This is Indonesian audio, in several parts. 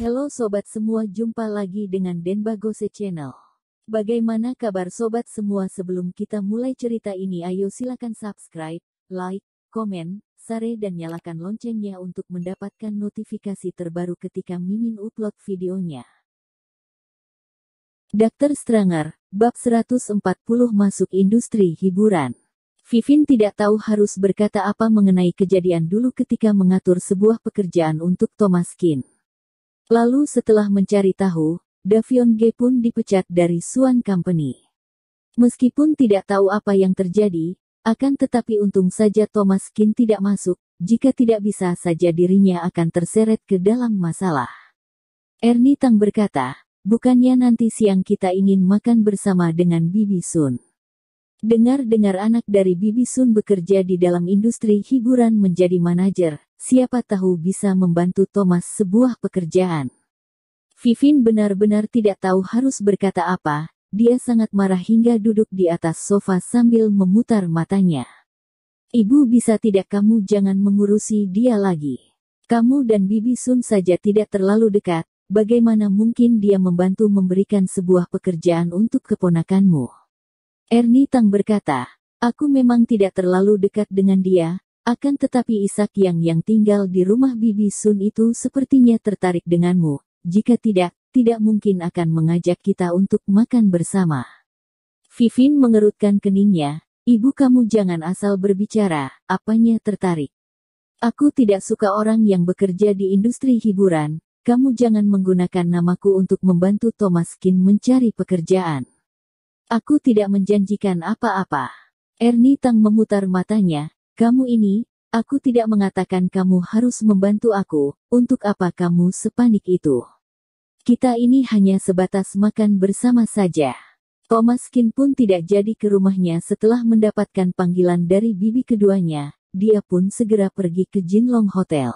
Halo sobat semua, jumpa lagi dengan Denbagose Channel. Bagaimana kabar sobat semua sebelum kita mulai cerita ini ayo silakan subscribe, like, komen, share dan nyalakan loncengnya untuk mendapatkan notifikasi terbaru ketika Mimin upload videonya. Dr. Stranger, bab 140 masuk industri hiburan. Vivin tidak tahu harus berkata apa mengenai kejadian dulu ketika mengatur sebuah pekerjaan untuk Thomas Kinn. Lalu setelah mencari tahu, Davion G pun dipecat dari Swan Company. Meskipun tidak tahu apa yang terjadi, akan tetapi untung saja Thomas Kin tidak masuk, jika tidak bisa saja dirinya akan terseret ke dalam masalah. Ernie Tang berkata, bukannya nanti siang kita ingin makan bersama dengan Bibi Sun. Dengar-dengar anak dari Bibi Sun bekerja di dalam industri hiburan menjadi manajer, siapa tahu bisa membantu Thomas sebuah pekerjaan. Vivin benar-benar tidak tahu harus berkata apa, dia sangat marah hingga duduk di atas sofa sambil memutar matanya. Ibu bisa tidak kamu jangan mengurusi dia lagi. Kamu dan Bibi Sun saja tidak terlalu dekat, bagaimana mungkin dia membantu memberikan sebuah pekerjaan untuk keponakanmu. Ernie Tang berkata, aku memang tidak terlalu dekat dengan dia, akan tetapi Isak yang yang tinggal di rumah Bibi Sun itu sepertinya tertarik denganmu. Jika tidak, tidak mungkin akan mengajak kita untuk makan bersama. Vivin mengerutkan keningnya, ibu kamu jangan asal berbicara, apanya tertarik. Aku tidak suka orang yang bekerja di industri hiburan, kamu jangan menggunakan namaku untuk membantu Thomas Kin mencari pekerjaan. Aku tidak menjanjikan apa-apa. Ernie Tang memutar matanya, kamu ini, aku tidak mengatakan kamu harus membantu aku, untuk apa kamu sepanik itu. Kita ini hanya sebatas makan bersama saja. Thomas Kin pun tidak jadi ke rumahnya setelah mendapatkan panggilan dari bibi keduanya, dia pun segera pergi ke Jinlong Hotel.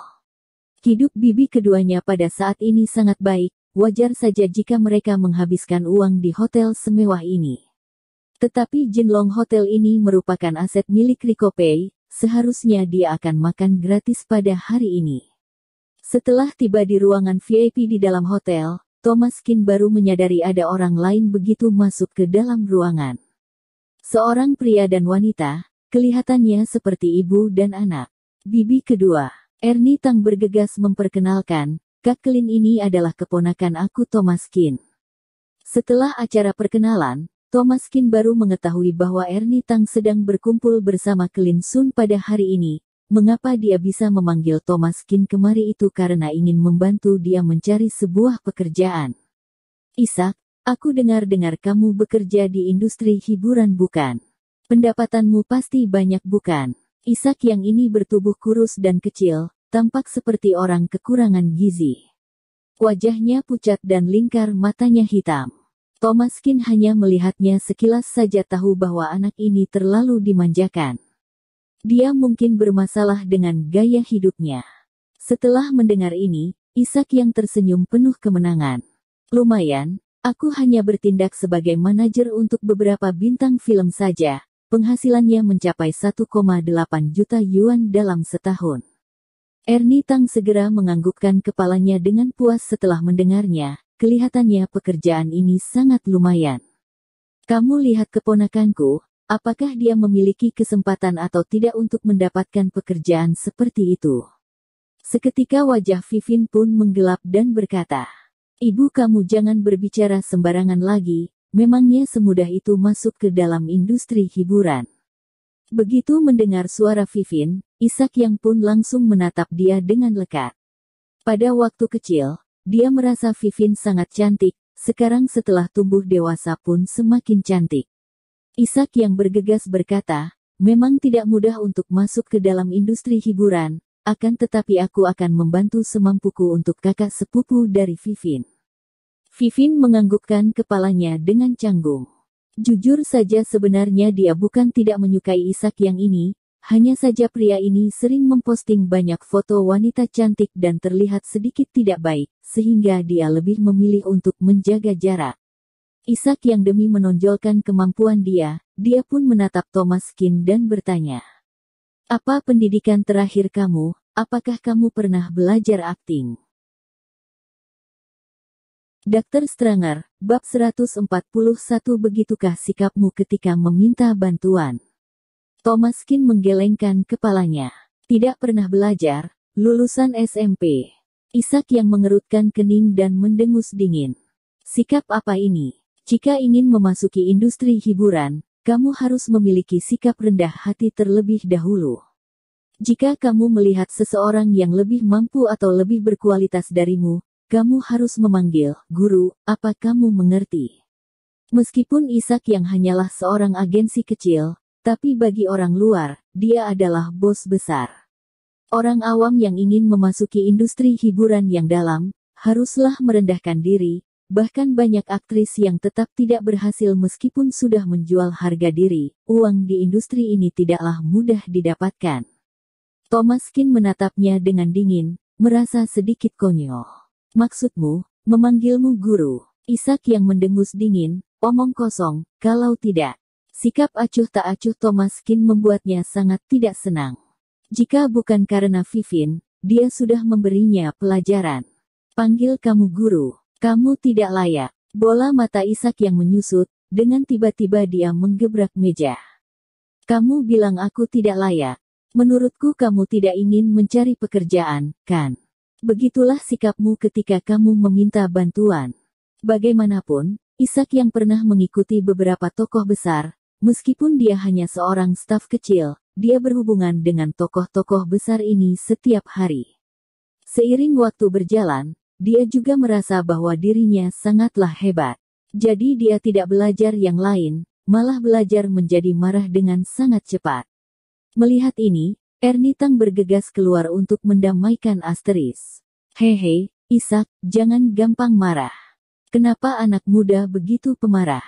Hidup bibi keduanya pada saat ini sangat baik, Wajar saja jika mereka menghabiskan uang di hotel semewah ini. Tetapi Jinlong Hotel ini merupakan aset milik Rico Pei, seharusnya dia akan makan gratis pada hari ini. Setelah tiba di ruangan VIP di dalam hotel, Thomas Kin baru menyadari ada orang lain begitu masuk ke dalam ruangan. Seorang pria dan wanita, kelihatannya seperti ibu dan anak. Bibi kedua, Ernie Tang bergegas memperkenalkan, Klin ini adalah keponakan aku Thomas Kin. Setelah acara perkenalan, Thomas Kin baru mengetahui bahwa Ernie Tang sedang berkumpul bersama Klin Sun pada hari ini. Mengapa dia bisa memanggil Thomas Kin kemari itu karena ingin membantu dia mencari sebuah pekerjaan. Isak, aku dengar-dengar kamu bekerja di industri hiburan bukan? Pendapatanmu pasti banyak bukan? Isak yang ini bertubuh kurus dan kecil, tampak seperti orang kekurangan gizi. Wajahnya pucat dan lingkar matanya hitam. Thomas Kin hanya melihatnya sekilas saja tahu bahwa anak ini terlalu dimanjakan. Dia mungkin bermasalah dengan gaya hidupnya. Setelah mendengar ini, Ishak yang tersenyum penuh kemenangan. Lumayan, aku hanya bertindak sebagai manajer untuk beberapa bintang film saja, penghasilannya mencapai 1,8 juta yuan dalam setahun. Ernie Tang segera menganggukkan kepalanya dengan puas setelah mendengarnya, kelihatannya pekerjaan ini sangat lumayan. Kamu lihat keponakanku, apakah dia memiliki kesempatan atau tidak untuk mendapatkan pekerjaan seperti itu? Seketika wajah Vivin pun menggelap dan berkata, Ibu kamu jangan berbicara sembarangan lagi, memangnya semudah itu masuk ke dalam industri hiburan. Begitu mendengar suara Vivin, Ishak yang pun langsung menatap dia dengan lekat. Pada waktu kecil, dia merasa Vivin sangat cantik, sekarang setelah tumbuh dewasa pun semakin cantik. Ishak yang bergegas berkata, memang tidak mudah untuk masuk ke dalam industri hiburan, akan tetapi aku akan membantu semampuku untuk kakak sepupu dari Vivin. Vivin menganggukkan kepalanya dengan canggung. Jujur saja sebenarnya dia bukan tidak menyukai Ishak yang ini, hanya saja pria ini sering memposting banyak foto wanita cantik dan terlihat sedikit tidak baik, sehingga dia lebih memilih untuk menjaga jarak. Ishak yang demi menonjolkan kemampuan dia, dia pun menatap Thomas Kin dan bertanya, "Apa pendidikan terakhir kamu? Apakah kamu pernah belajar akting?" Dr. Stranger, bab 141 Begitukah sikapmu ketika meminta bantuan? Thomas Kin menggelengkan kepalanya. Tidak pernah belajar, lulusan SMP. Isak yang mengerutkan kening dan mendengus dingin. Sikap apa ini? Jika ingin memasuki industri hiburan, kamu harus memiliki sikap rendah hati terlebih dahulu. Jika kamu melihat seseorang yang lebih mampu atau lebih berkualitas darimu, kamu harus memanggil, guru, apa kamu mengerti? Meskipun Ishak yang hanyalah seorang agensi kecil, tapi bagi orang luar, dia adalah bos besar. Orang awam yang ingin memasuki industri hiburan yang dalam, haruslah merendahkan diri, bahkan banyak aktris yang tetap tidak berhasil meskipun sudah menjual harga diri, uang di industri ini tidaklah mudah didapatkan. Thomas Kin menatapnya dengan dingin, merasa sedikit konyol. Maksudmu, memanggilmu guru. Ishak yang mendengus dingin, omong kosong, kalau tidak. Sikap acuh tak acuh Thomas Kin membuatnya sangat tidak senang. Jika bukan karena Vivin, dia sudah memberinya pelajaran. Panggil kamu guru, kamu tidak layak. Bola mata Ishak yang menyusut, dengan tiba-tiba dia menggebrak meja. Kamu bilang aku tidak layak. Menurutku kamu tidak ingin mencari pekerjaan, kan? Begitulah sikapmu ketika kamu meminta bantuan. Bagaimanapun, Ishak yang pernah mengikuti beberapa tokoh besar, meskipun dia hanya seorang staf kecil, dia berhubungan dengan tokoh-tokoh besar ini setiap hari. Seiring waktu berjalan, dia juga merasa bahwa dirinya sangatlah hebat. Jadi dia tidak belajar yang lain, malah belajar menjadi marah dengan sangat cepat. Melihat ini, Tang bergegas keluar untuk mendamaikan Asteris. Hehe, Isak, jangan gampang marah. Kenapa anak muda begitu pemarah?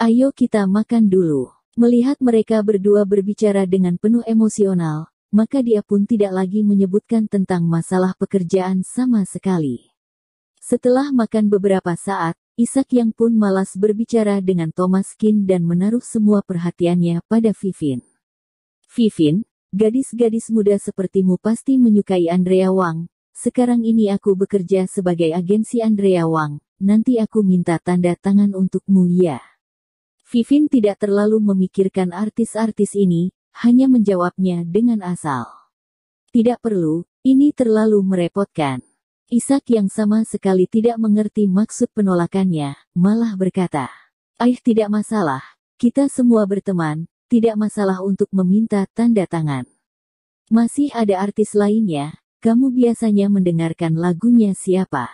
Ayo kita makan dulu. Melihat mereka berdua berbicara dengan penuh emosional, maka dia pun tidak lagi menyebutkan tentang masalah pekerjaan sama sekali. Setelah makan beberapa saat, Isak yang pun malas berbicara dengan Thomas Kin dan menaruh semua perhatiannya pada Vivin. Vivin, Gadis-gadis muda sepertimu pasti menyukai Andrea Wang. Sekarang ini aku bekerja sebagai agensi Andrea Wang. Nanti aku minta tanda tangan untukmu ya. Vivin tidak terlalu memikirkan artis-artis ini, hanya menjawabnya dengan asal. Tidak perlu, ini terlalu merepotkan. Ishak yang sama sekali tidak mengerti maksud penolakannya, malah berkata, Aih tidak masalah, kita semua berteman, tidak masalah untuk meminta tanda tangan. Masih ada artis lainnya, kamu biasanya mendengarkan lagunya siapa.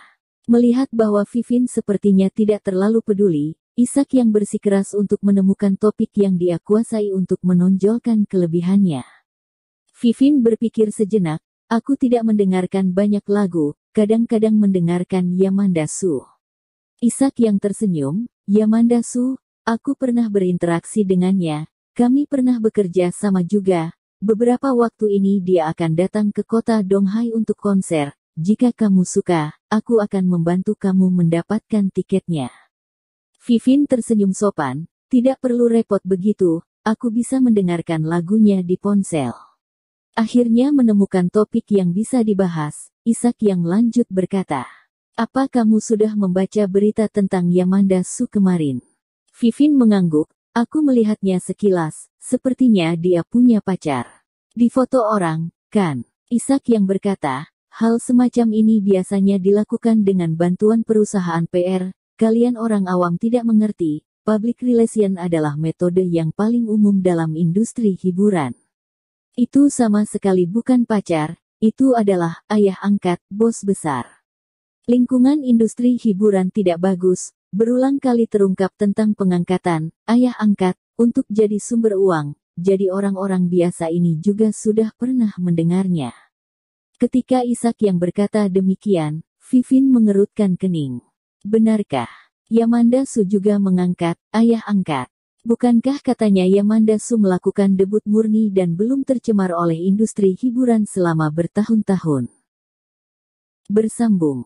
Melihat bahwa Vivin sepertinya tidak terlalu peduli, Ishak yang bersikeras untuk menemukan topik yang dia kuasai untuk menonjolkan kelebihannya. Vivin berpikir sejenak, aku tidak mendengarkan banyak lagu, kadang-kadang mendengarkan Yamanda Su. Ishak yang tersenyum, Yamanda Su, aku pernah berinteraksi dengannya, kami pernah bekerja sama juga. Beberapa waktu ini dia akan datang ke kota Donghai untuk konser. Jika kamu suka, aku akan membantu kamu mendapatkan tiketnya. Vivin tersenyum sopan, tidak perlu repot begitu, aku bisa mendengarkan lagunya di ponsel. Akhirnya menemukan topik yang bisa dibahas, Isak yang lanjut berkata, "Apa kamu sudah membaca berita tentang Yamanda Su kemarin?" Vivin mengangguk, Aku melihatnya sekilas, sepertinya dia punya pacar. Di foto orang, kan? Ishak yang berkata, hal semacam ini biasanya dilakukan dengan bantuan perusahaan PR, kalian orang awam tidak mengerti, public relation adalah metode yang paling umum dalam industri hiburan. Itu sama sekali bukan pacar, itu adalah ayah angkat, bos besar. Lingkungan industri hiburan tidak bagus, Berulang kali terungkap tentang pengangkatan, ayah angkat, untuk jadi sumber uang, jadi orang-orang biasa ini juga sudah pernah mendengarnya. Ketika Ishak yang berkata demikian, Vivin mengerutkan kening. Benarkah? Yamanda Su juga mengangkat, ayah angkat. Bukankah katanya Yamanda Su melakukan debut murni dan belum tercemar oleh industri hiburan selama bertahun-tahun? Bersambung